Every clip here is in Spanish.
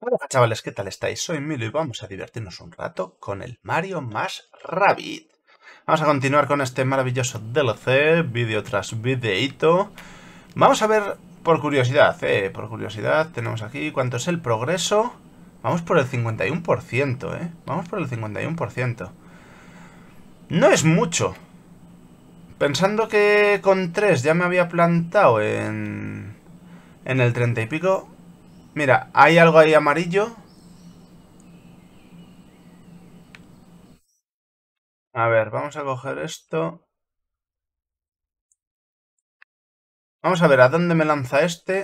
Hola chavales, ¿qué tal estáis? Soy Milo y vamos a divertirnos un rato con el Mario más Rabbit. Vamos a continuar con este maravilloso DLC, vídeo tras videito. Vamos a ver, por curiosidad, eh, por curiosidad, tenemos aquí cuánto es el progreso. Vamos por el 51%, eh, vamos por el 51%. No es mucho. Pensando que con 3 ya me había plantado en... En el 30 y pico, Mira, hay algo ahí amarillo. A ver, vamos a coger esto. Vamos a ver a dónde me lanza este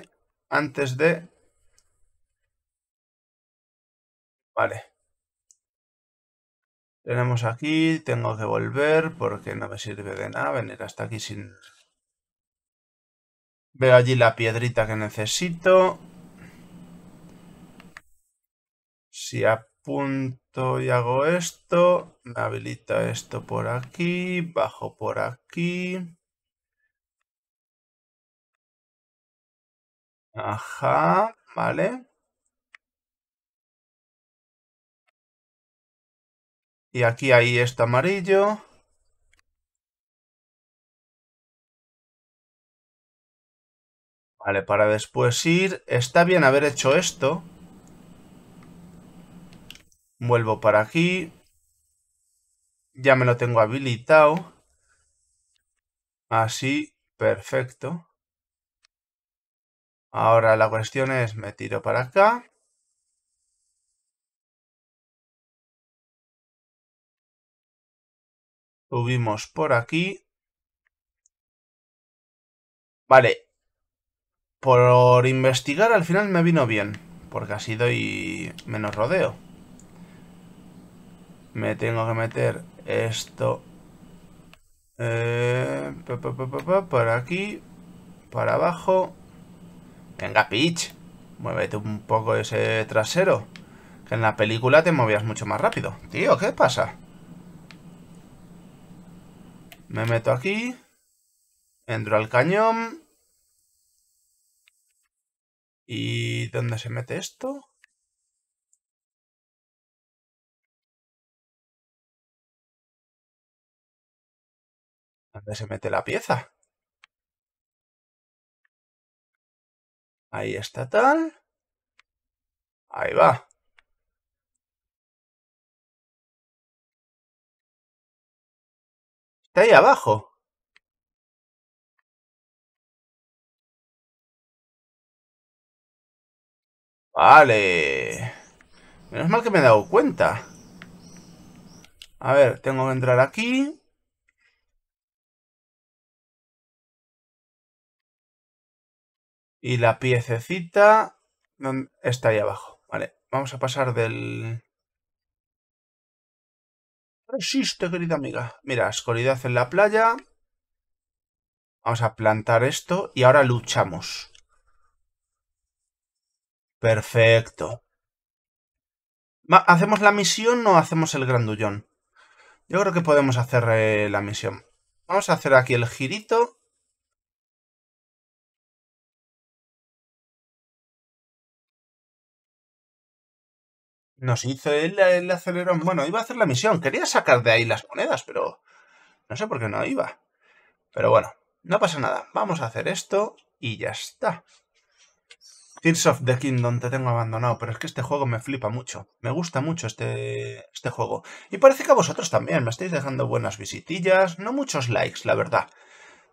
antes de... Vale. Tenemos aquí, tengo que volver porque no me sirve de nada venir hasta aquí sin... Veo allí la piedrita que necesito. Si apunto y hago esto, me habilita esto por aquí, bajo por aquí. Ajá, vale. Y aquí hay esto amarillo. Vale, para después ir. Está bien haber hecho esto. Vuelvo para aquí. Ya me lo tengo habilitado. Así, perfecto. Ahora la cuestión es, me tiro para acá. Subimos por aquí. Vale. Por investigar al final me vino bien, porque así doy menos rodeo me tengo que meter esto eh, por aquí, para abajo. Venga, Peach, muévete un poco ese trasero. Que en la película te movías mucho más rápido. Tío, ¿qué pasa? Me meto aquí. Entro al cañón. ¿Y dónde se mete esto? ¿Dónde se mete la pieza? Ahí está tal. Ahí va. Está ahí abajo. Vale. Menos mal que me he dado cuenta. A ver, tengo que entrar aquí. Y la piececita está ahí abajo. Vale, vamos a pasar del... Resiste, querida amiga. Mira, oscuridad en la playa. Vamos a plantar esto y ahora luchamos. Perfecto. ¿Hacemos la misión o hacemos el grandullón? Yo creo que podemos hacer eh, la misión. Vamos a hacer aquí el girito. nos hizo, él, el acelerón. bueno, iba a hacer la misión, quería sacar de ahí las monedas, pero no sé por qué no iba. Pero bueno, no pasa nada, vamos a hacer esto y ya está. Tears of the Kingdom te tengo abandonado, pero es que este juego me flipa mucho. Me gusta mucho este, este juego. Y parece que a vosotros también, me estáis dejando buenas visitillas, no muchos likes, la verdad.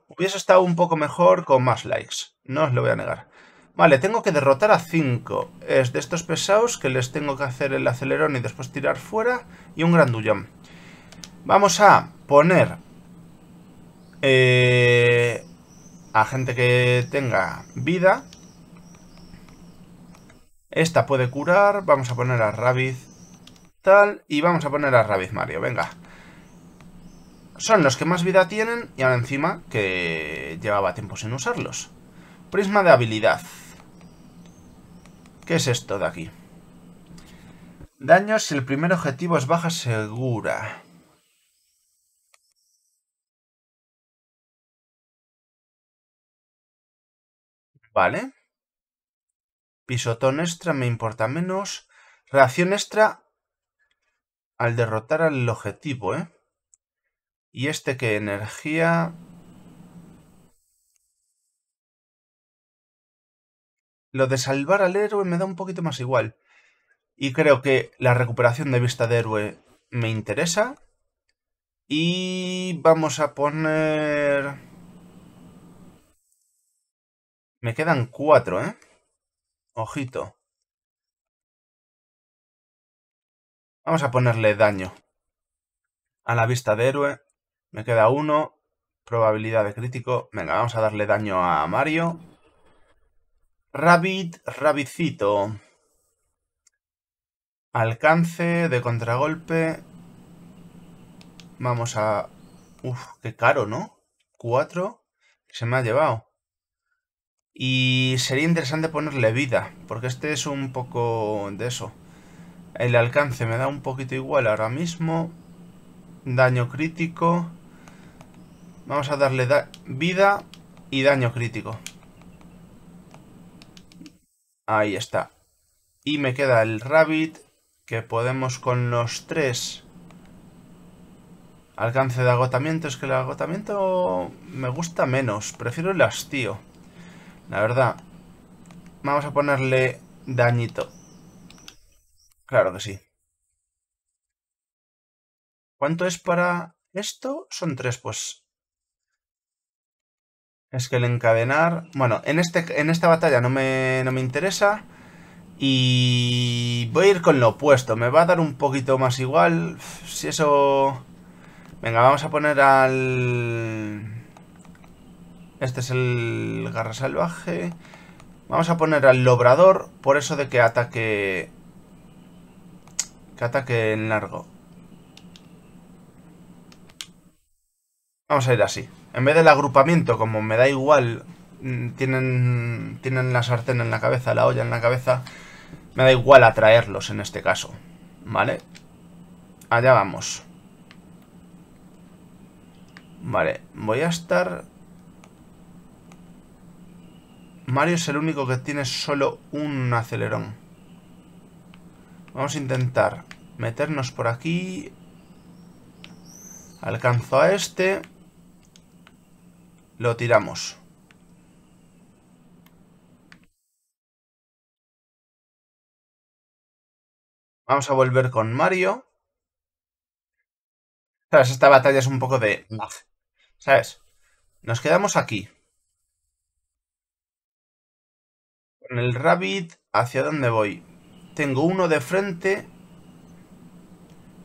Hubiese estado un poco mejor con más likes, no os lo voy a negar. Vale, tengo que derrotar a 5. Es de estos pesados que les tengo que hacer el acelerón y después tirar fuera. Y un grandullón. Vamos a poner... Eh, a gente que tenga vida. Esta puede curar. Vamos a poner a Rabbit tal. Y vamos a poner a Rabbit Mario. Venga. Son los que más vida tienen y ahora encima que llevaba tiempo sin usarlos. Prisma de habilidad. ¿Qué es esto de aquí? Daños si el primer objetivo es baja segura. Vale. Pisotón extra me importa menos. Reacción extra al derrotar al objetivo, ¿eh? Y este que energía... lo de salvar al héroe me da un poquito más igual. Y creo que la recuperación de vista de héroe me interesa. Y vamos a poner... Me quedan cuatro, ¿eh? Ojito. Vamos a ponerle daño. A la vista de héroe. Me queda uno. Probabilidad de crítico. Venga, vamos a darle daño a Mario. Rabbit, Rabicito. Alcance de contragolpe. Vamos a... Uf, qué caro, ¿no? Cuatro. Se me ha llevado. Y sería interesante ponerle vida, porque este es un poco de eso. El alcance me da un poquito igual ahora mismo. Daño crítico. Vamos a darle vida y daño crítico. Ahí está. Y me queda el rabbit, que podemos con los tres... Alcance de agotamiento, es que el agotamiento me gusta menos, prefiero el hastío. La verdad. Vamos a ponerle dañito. Claro que sí. ¿Cuánto es para esto? Son tres, pues es que el encadenar... Bueno, en, este, en esta batalla no me, no me interesa. Y voy a ir con lo opuesto. Me va a dar un poquito más igual. Si eso... Venga, vamos a poner al... Este es el garra salvaje. Vamos a poner al lobrador por eso de que ataque... Que ataque en largo. Vamos a ir así. En vez del agrupamiento, como me da igual, mm, tienen, tienen la sartén en la cabeza, la olla en la cabeza, me da igual atraerlos en este caso, ¿vale? Allá vamos. Vale, voy a estar... Mario es el único que tiene solo un acelerón. Vamos a intentar meternos por aquí. Alcanzo a este. Lo tiramos. Vamos a volver con Mario. ¿Sabes? Esta batalla es un poco de... ¿Sabes? Nos quedamos aquí. Con el rabbit, ¿hacia dónde voy? Tengo uno de frente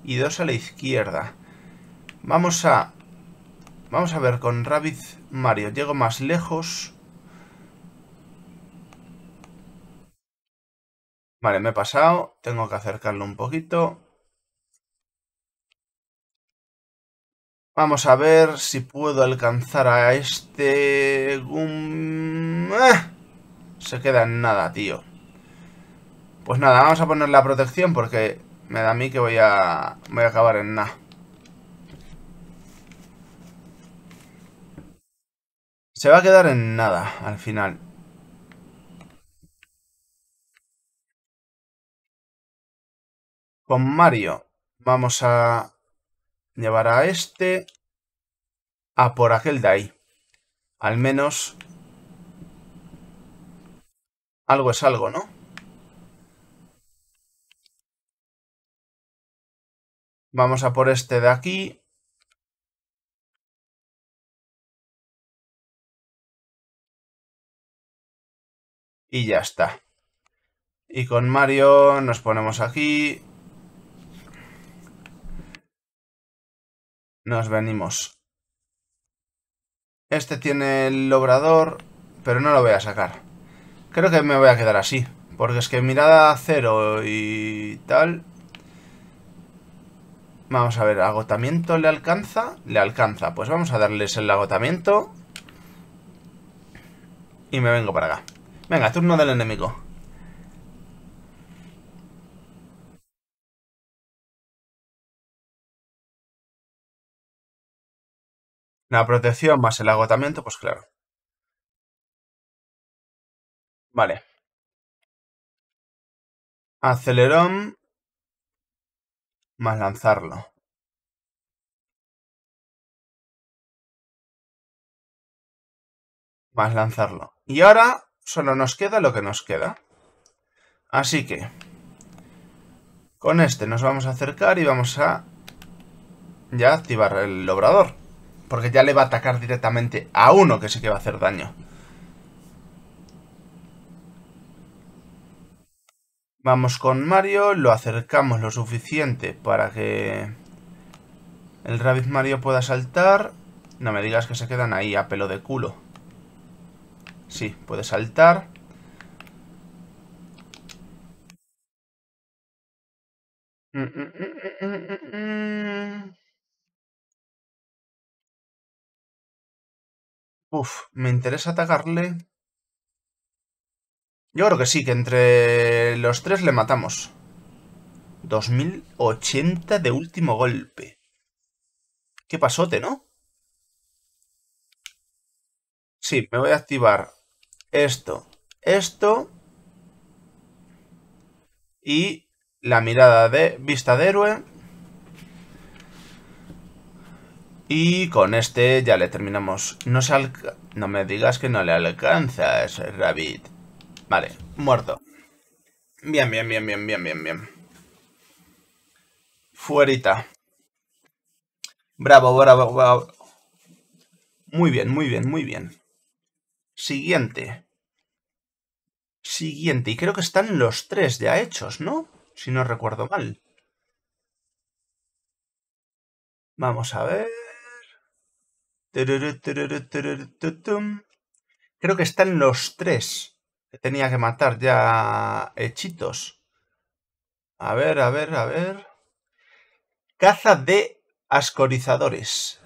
y dos a la izquierda. Vamos a Vamos a ver con Rabbit Mario. Llego más lejos. Vale, me he pasado. Tengo que acercarlo un poquito. Vamos a ver si puedo alcanzar a este... ¡Ah! Se queda en nada, tío. Pues nada, vamos a poner la protección porque me da a mí que voy a, voy a acabar en nada. Se va a quedar en nada al final. Con Mario vamos a llevar a este a por aquel de ahí. Al menos algo es algo, ¿no? Vamos a por este de aquí. y ya está. Y con Mario nos ponemos aquí. Nos venimos. Este tiene el obrador, pero no lo voy a sacar. Creo que me voy a quedar así, porque es que mirada cero y tal... Vamos a ver, ¿agotamiento le alcanza? Le alcanza. Pues vamos a darles el agotamiento. Y me vengo para acá. Venga, turno del enemigo. La protección más el agotamiento, pues claro. Vale. Acelerón más lanzarlo. Más lanzarlo. Y ahora solo nos queda lo que nos queda. Así que con este nos vamos a acercar y vamos a ya activar el obrador. Porque ya le va a atacar directamente a uno que sé que va a hacer daño. Vamos con Mario, lo acercamos lo suficiente para que el Rabbit Mario pueda saltar. No me digas que se quedan ahí a pelo de culo. Sí, puede saltar. Mm, mm, mm, Uf, me interesa atacarle. Yo creo que sí, que entre los tres le matamos. 2080 de último golpe. Qué pasote, ¿no? Sí, me voy a activar esto, esto y la mirada de vista de héroe. Y con este ya le terminamos. No, no me digas que no le alcanza ese rabbit. Vale, muerto. Bien, bien, bien, bien, bien, bien, bien. Fuerita. Bravo, bravo, bravo. Muy bien, muy bien, muy bien. Siguiente siguiente. Y creo que están los tres ya hechos, ¿no? Si no recuerdo mal. Vamos a ver. Creo que están los tres que tenía que matar ya hechitos. A ver, a ver, a ver. Caza de ascorizadores.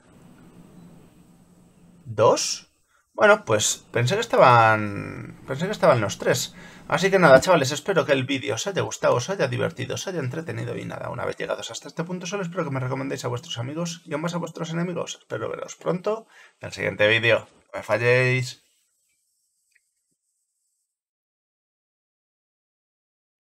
¿Dos? Bueno, pues pensé que estaban. Pensé que estaban los tres. Así que nada, chavales, espero que el vídeo os haya gustado, os haya divertido, os haya entretenido y nada, una vez llegados hasta este punto solo espero que me recomendéis a vuestros amigos y aún más a vuestros enemigos. Espero veros pronto en el siguiente vídeo. me falléis.